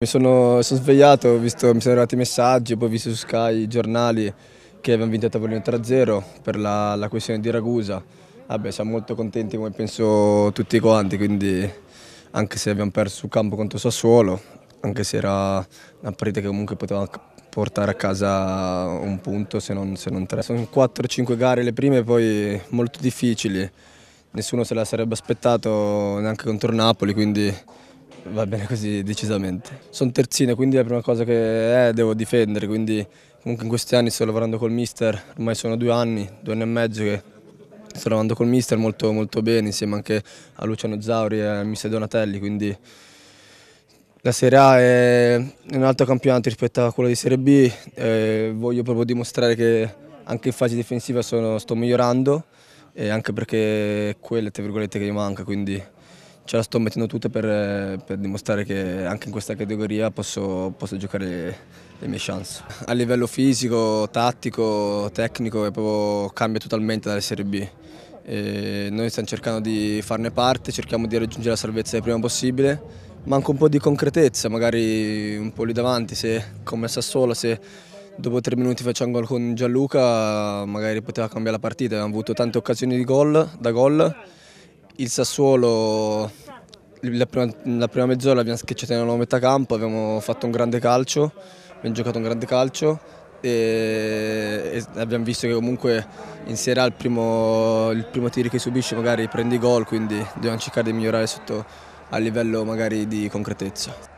Mi sono, sono svegliato, visto, mi sono arrivati i messaggi, poi ho visto su Sky i giornali che abbiamo vinto a tavolino 3-0 per la, la, questione di Ragusa. Vabbè, siamo molto contenti come penso tutti quanti, quindi anche se abbiamo perso sul campo contro Sassuolo, anche se era una partita che comunque poteva portare a casa un punto se non, se non tre. Sono 4-5 gare le prime, poi molto difficili. Nessuno se la sarebbe aspettato neanche contro Napoli, quindi va bene così decisamente. Sono terzino, quindi la prima cosa che è eh, devo difendere, quindi comunque in questi anni sto lavorando col mister, ormai sono due anni, due anni e mezzo che sto lavorando col mister molto, molto bene, insieme anche a Luciano Zauri e a mister Donatelli, quindi la Serie A è un altro campionato rispetto a quello di Serie B, eh, voglio proprio dimostrare che anche in fase difensiva sono, sto migliorando, e anche perché quella che mi manca, quindi ce la sto mettendo tutta per, eh, per dimostrare che anche in questa categoria posso, posso giocare le, le, mie chance. A livello fisico, tattico, tecnico cambia totalmente dalla Serie B. E noi stiamo cercando di farne parte, cerchiamo di raggiungere la salvezza il prima possibile. Manca un po' di concretezza, magari un po' lì davanti, se come sa Sassuolo, se dopo tre minuti facciamo gol con Gianluca magari poteva cambiare la partita, abbiamo avuto tante occasioni di gol, da gol il Sassuolo la prima, la prima mezz'ora abbiamo schiacciato nella metà campo, abbiamo fatto un grande calcio, abbiamo giocato un grande calcio e, e abbiamo visto che comunque in Serie A il primo, il primo tiro che subisce magari prende i gol, quindi dobbiamo cercare di migliorare sotto, a livello magari di concretezza.